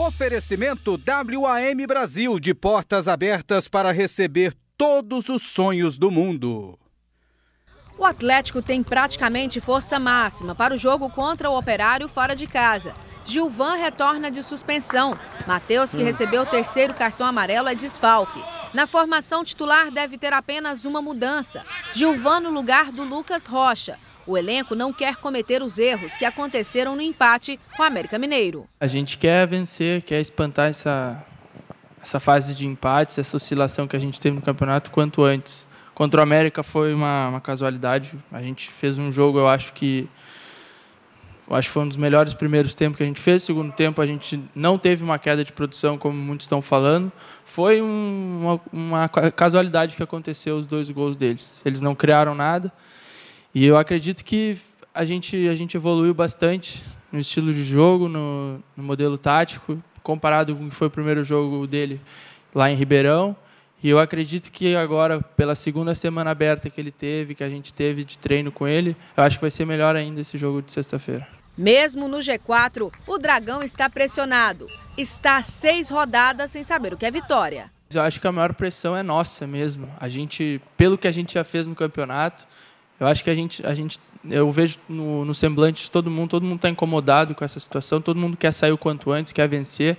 Oferecimento WAM Brasil de portas abertas para receber todos os sonhos do mundo. O Atlético tem praticamente força máxima para o jogo contra o Operário fora de casa. Gilvan retorna de suspensão. Matheus, que hum. recebeu o terceiro cartão amarelo, é desfalque. Na formação titular deve ter apenas uma mudança. Gilvan no lugar do Lucas Rocha. O elenco não quer cometer os erros que aconteceram no empate com o América Mineiro. A gente quer vencer, quer espantar essa, essa fase de empates, essa oscilação que a gente teve no campeonato quanto antes. Contra o América foi uma, uma casualidade. A gente fez um jogo, eu acho que eu acho que foi um dos melhores primeiros tempos que a gente fez. Segundo tempo, a gente não teve uma queda de produção, como muitos estão falando. Foi um, uma, uma casualidade que aconteceu os dois gols deles. Eles não criaram nada. E eu acredito que a gente, a gente evoluiu bastante no estilo de jogo, no, no modelo tático, comparado com o que foi o primeiro jogo dele lá em Ribeirão. E eu acredito que agora, pela segunda semana aberta que ele teve, que a gente teve de treino com ele, eu acho que vai ser melhor ainda esse jogo de sexta-feira. Mesmo no G4, o Dragão está pressionado. Está seis rodadas sem saber o que é vitória. Eu acho que a maior pressão é nossa mesmo. A gente, pelo que a gente já fez no campeonato, eu acho que a gente, a gente eu vejo no, no semblante de todo mundo, todo mundo está incomodado com essa situação, todo mundo quer sair o quanto antes, quer vencer.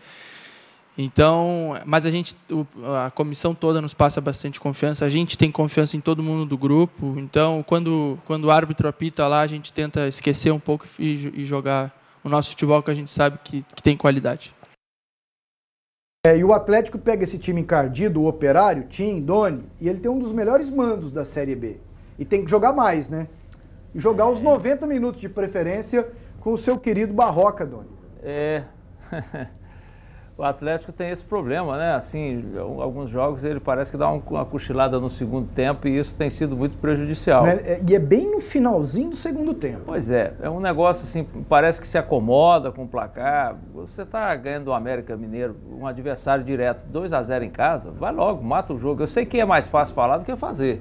Então, mas a gente, a comissão toda nos passa bastante confiança. A gente tem confiança em todo mundo do grupo. Então, quando quando o árbitro apita lá, a gente tenta esquecer um pouco e, e jogar o nosso futebol que a gente sabe que, que tem qualidade. É, e o Atlético pega esse time encardido, o Operário, Tim, Doni, e ele tem um dos melhores mandos da Série B. E tem que jogar mais, né? jogar é. os 90 minutos de preferência com o seu querido Barroca, Doni. É. o Atlético tem esse problema, né? Assim, alguns jogos ele parece que dá uma cochilada no segundo tempo e isso tem sido muito prejudicial. É, e é bem no finalzinho do segundo tempo. Pois é, é um negócio assim, parece que se acomoda com o placar. Você tá ganhando o América Mineiro, um adversário direto, 2 a 0 em casa, vai logo, mata o jogo. Eu sei que é mais fácil falar do que fazer.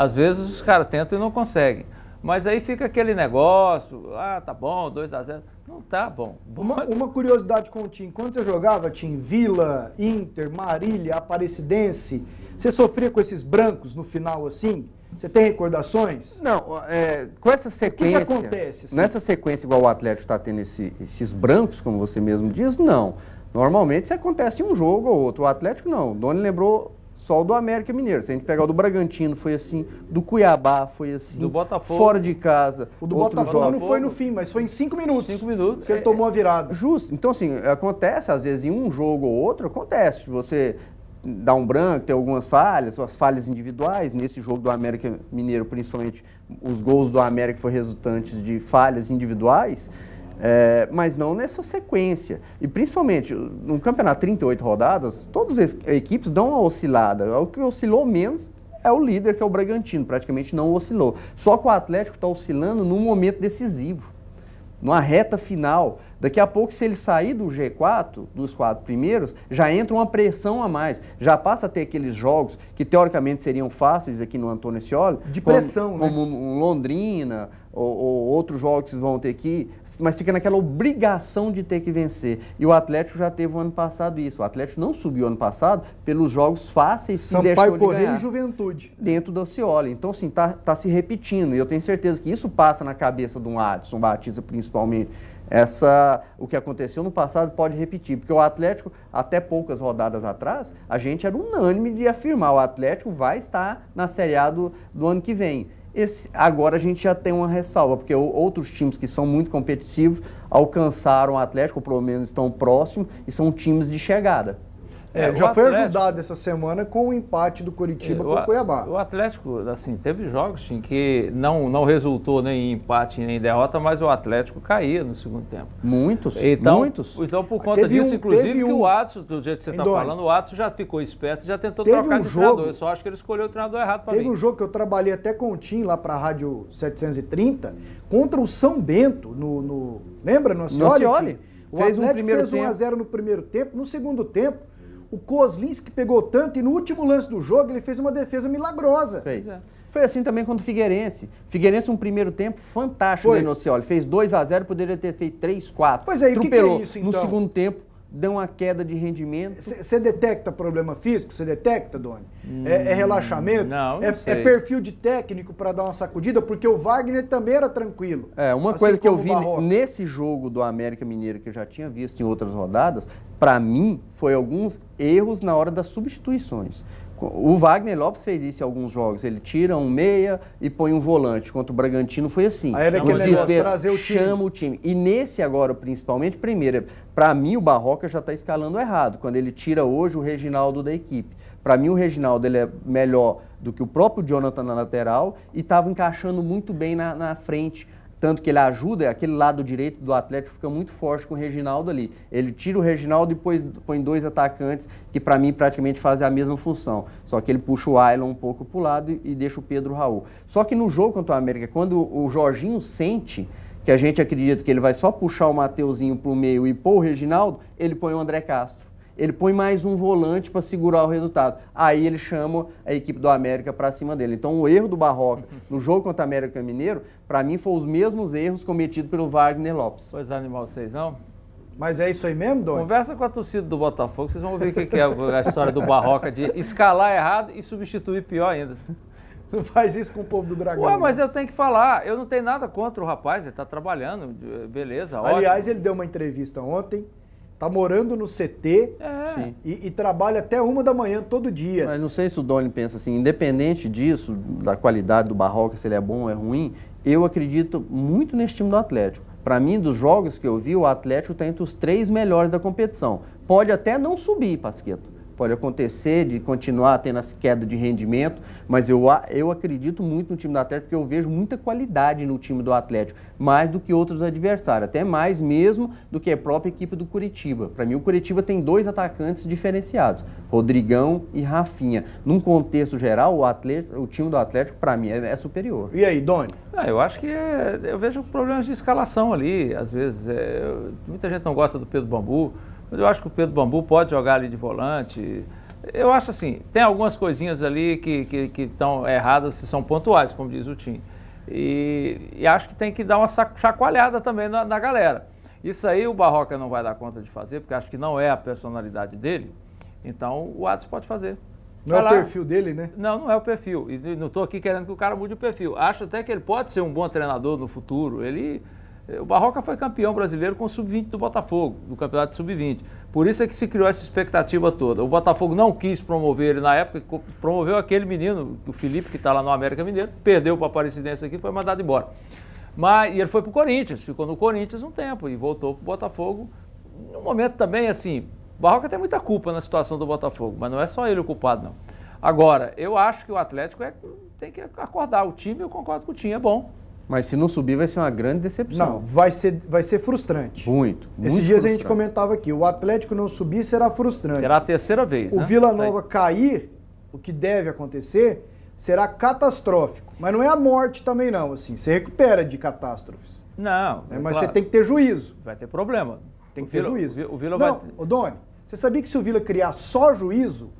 Às vezes os caras tentam e não conseguem. Mas aí fica aquele negócio, ah, tá bom, 2 a 0 Não tá bom. Uma, uma, curiosidade com o Tim, quando você jogava, Tim, Vila, Inter, Marília, Aparecidense, você sofria com esses brancos no final assim? Você tem recordações? Não, é, com essa sequência... O que, que acontece? Assim? Nessa sequência igual o Atlético está tendo esse, esses brancos, como você mesmo diz, não. Normalmente isso acontece em um jogo ou outro. O Atlético não. O Doni lembrou só o do América Mineiro. Se a gente pegar o do Bragantino, foi assim. Do Cuiabá, foi assim. Do Botafogo. Fora de casa. O do Botafogo jogo. não foi no fim, mas foi em cinco minutos. Cinco minutos. Que ele tomou a virada. Justo. Então, assim, acontece, às vezes, em um jogo ou outro, acontece. Você dá um branco, tem algumas falhas, suas falhas individuais. Nesse jogo do América Mineiro, principalmente, os gols do América foram resultantes de falhas individuais. É, mas não nessa sequência. E principalmente, no campeonato 38 rodadas, todas as equipes dão uma oscilada. É o que oscilou menos é o líder, que é o Bragantino, praticamente não oscilou. Só que o Atlético está oscilando num momento decisivo, numa reta final. Daqui a pouco, se ele sair do G4, dos quatro primeiros, já entra uma pressão a mais. Já passa a ter aqueles jogos que teoricamente seriam fáceis aqui no Antônio Scioli. De pressão, como, né? Como Londrina, ou, ou outros jogos que vão ter aqui, mas fica naquela obrigação de ter que vencer. E o Atlético já teve o ano passado isso. O Atlético não subiu ano passado pelos jogos fáceis São que deixou de ganhar. e Juventude. Dentro do Ociola. Então, assim, está tá se repetindo. E eu tenho certeza que isso passa na cabeça de um Adson Batista, principalmente. Essa, o que aconteceu no passado pode repetir, porque o Atlético, até poucas rodadas atrás, a gente era unânime de afirmar o Atlético vai estar na Série A do, do ano que vem. Esse, agora a gente já tem uma ressalva, porque outros times que são muito competitivos alcançaram o Atlético, ou pelo menos estão próximos, e são times de chegada. É, é já foi Atlético, ajudado essa semana com o empate do Curitiba é, com o Cuiabá. O Atlético, assim, teve jogos em que não, não resultou nem em empate nem em derrota, mas o Atlético caía no segundo tempo. Muitos, então, muitos. Então, por conta ah, teve disso, um, inclusive, um... o Atos, do jeito que você está falando, o Atos já ficou esperto, já tentou teve trocar um de jogo, treinador. Eu só acho que ele escolheu o treinador errado para mim. Teve um jogo que eu trabalhei até com o Tim lá para a Rádio 730, contra o São Bento, no... no lembra? No Ascioli? No O fez Atlético um fez 1x0 no primeiro tempo. No segundo tempo o Kozlinski pegou tanto e no último lance do jogo ele fez uma defesa milagrosa. Fez. É. Foi assim também contra o Figueirense. Figueirense um primeiro tempo fantástico ele Nocioli. Fez 2 a 0 poderia ter feito 3 4 Pois é, e Que que é isso, então? No segundo tempo, deu uma queda de rendimento. Você detecta problema físico? Você detecta, Doni? Hum, é, é, relaxamento? Não, não é, é, perfil de técnico para dar uma sacudida? Porque o Wagner também era tranquilo. É, uma assim coisa que eu vi nesse jogo do América Mineiro, que eu já tinha visto em outras rodadas, para mim, foi alguns erros na hora das substituições. O Wagner Lopes fez isso em alguns jogos. Ele tira um meia e põe um volante. Contra o Bragantino foi assim. Aí era aquele desespero, negócio, o chama o time. E nesse agora, principalmente, primeiro, para mim o Barroca já está escalando errado. Quando ele tira hoje o Reginaldo da equipe. Para mim o Reginaldo ele é melhor do que o próprio Jonathan na lateral e estava encaixando muito bem na, na frente tanto que ele ajuda, aquele lado direito do Atlético fica muito forte com o Reginaldo ali. Ele tira o Reginaldo e põe, põe dois atacantes que para mim praticamente fazem a mesma função. Só que ele puxa o Ailon um pouco para o lado e, e, deixa o Pedro Raul. Só que no jogo contra o América, quando o Jorginho sente que a gente acredita que ele vai só puxar o Mateuzinho para o meio e pôr o Reginaldo, ele põe o André Castro ele põe mais um volante para segurar o resultado. Aí ele chama a equipe do América para cima dele. Então o erro do Barroca no jogo contra o América Mineiro, para mim, foi os mesmos erros cometidos pelo Wagner Lopes. Pois é, animal, vocês não? Mas é isso aí mesmo, Doni? Conversa com a torcida do Botafogo, vocês vão ver o que é a história do Barroca de escalar errado e substituir pior ainda. Não faz isso com o povo do Dragão. Ué, mas né? eu tenho que falar, eu não tenho nada contra o rapaz, ele está trabalhando, eh, beleza, Aliás, ótimo. ele deu uma entrevista ontem, tá morando no CT é. e, e, trabalha até uma da manhã todo dia. Mas não sei se o Doni pensa assim, independente disso, da qualidade do Barroca, se ele é bom ou é ruim, eu acredito muito nesse time do Atlético. Para mim, dos jogos que eu vi, o Atlético está entre os três melhores da competição. Pode até não subir, Pasqueto Pode acontecer de continuar tendo essa queda de rendimento, mas eu, eu acredito muito no time do Atlético, porque eu vejo muita qualidade no time do Atlético, mais do que outros adversários, até mais mesmo do que a própria equipe do Curitiba. Para mim, o Curitiba tem dois atacantes diferenciados, Rodrigão e Rafinha. Num contexto geral, o, Atlético, o time do Atlético, para mim, é, é, superior. E aí, Doni? Ah, eu acho que é, eu vejo problemas de escalação ali, às vezes. É, muita gente não gosta do Pedro Bambu. Mas eu acho que o Pedro Bambu pode jogar ali de volante. Eu acho assim, tem algumas coisinhas ali que, que, que estão erradas, se são pontuais, como diz o Tim. E, e, acho que tem que dar uma chacoalhada também na, na, galera. Isso aí o Barroca não vai dar conta de fazer, porque acho que não é a personalidade dele. Então o Atos pode fazer. Não é vai é lá. o perfil dele, né? Não, não é o perfil. E não estou aqui querendo que o cara mude o perfil. Acho até que ele pode ser um bom treinador no futuro. Ele o Barroca foi campeão brasileiro com o sub-20 do Botafogo, do campeonato sub-20. Por isso é que se criou essa expectativa toda. O Botafogo não quis promover ele na época, promoveu aquele menino, o Felipe, que está lá no América Mineiro, perdeu para a Aparecidense aqui, foi mandado embora. Mas, e ele foi para o Corinthians, ficou no Corinthians um tempo e voltou para o Botafogo. No momento também, assim, o Barroca tem muita culpa na situação do Botafogo, mas não é só ele o culpado, não. Agora, eu acho que o Atlético é, tem que acordar. O time, eu concordo com o time, é bom. Mas se não subir, vai ser uma grande decepção. Não, vai ser, vai ser frustrante. Muito. muito Esses dias frustrante. a gente comentava aqui: o Atlético não subir será frustrante. Será a terceira vez. O né? Vila Nova cair, o que deve acontecer, será catastrófico. Mas não é a morte também, não. Assim, você recupera de catástrofes. Não. É, mas claro. você tem que ter juízo. Vai ter problema. Tem que ter juízo. O Vila não, vai. Ô, Doni, você sabia que se o Vila criar só juízo,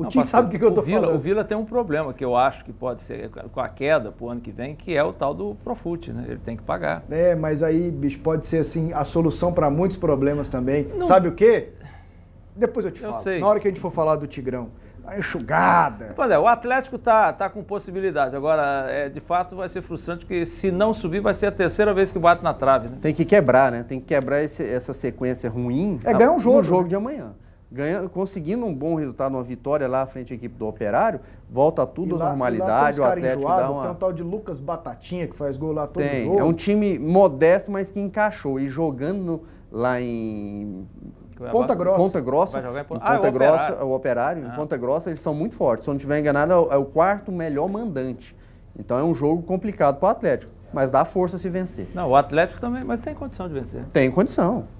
o ah, Tim sabe o que, que eu estou falando. O Vila tem um problema que eu acho que pode ser com a queda para o ano que vem, que é o tal do Profut, né? Ele tem que pagar. É, mas aí, bicho, pode ser assim a solução para muitos problemas também. Não. Sabe o quê? Depois eu te eu falo. Sei. Na hora que a gente for falar do Tigrão. A enxugada. Olha, o Atlético tá, tá com possibilidade. Agora, é, de fato, vai ser frustrante, porque se não subir, vai ser a terceira vez que bate na trave. Né? Tem que quebrar, né? Tem que quebrar esse, essa sequência ruim. É ganhar um jogo. No jogo né? de amanhã ganhando, conseguindo um bom resultado, uma vitória lá à frente da equipe do Operário, volta tudo lá, à normalidade, o Atlético enjoado, dá uma... Tem um tal de Lucas Batatinha que faz gol lá todo tem, é jogo. É um time modesto, mas que encaixou e jogando lá em é Ponta Grossa. Ponta Grossa. Vai em ah, é Ponta, ah, o Grossa, Operário. o Operário. Ah. Em Ponta Grossa eles são muito fortes. Se eu não estiver enganado, é o quarto melhor mandante. Então é um jogo complicado para o Atlético. Mas dá força se vencer. Não, o Atlético também, mas tem condição de vencer. Tem condição.